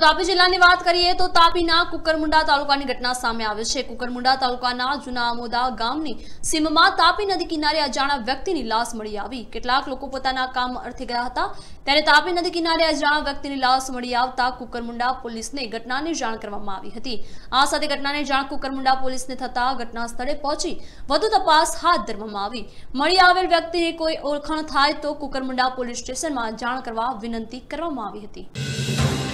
તાપી જિલ્લાની વાત કરીએ તો તાપીના કુકરમુंडा તાલુકાની ઘટના સામે આવી છે કુકરમુंडा તાલુકાના જુનામોદા ગામની સીમમાં તાપી નદી કિનારે અજાણા વ્યક્તિની લાશ મળી આવી કેટલાક લોકો પોતાના કામ અર્થે ગયા હતા ત્યારે તાપી નદી કિનારે અજાણા વ્યક્તિની લાશ મળી આવતા કુકરમુंडा પોલીસને ઘટનાની જાણ કરવામાં આવી હતી આ સાથે ઘટનાને જાણ કુકરમુंडा પોલીસને થતા ઘટના સ્થળે પહોંચી વધુ તપાસ હાથ ધરમાં આવી મળી આવેલ વ્યક્તિને કોઈ ઓળખણ થાય તો કુકરમુंडा પોલીસ સ્ટેશનમાં જાણ કરવા વિનંતી કરવામાં આવી હતી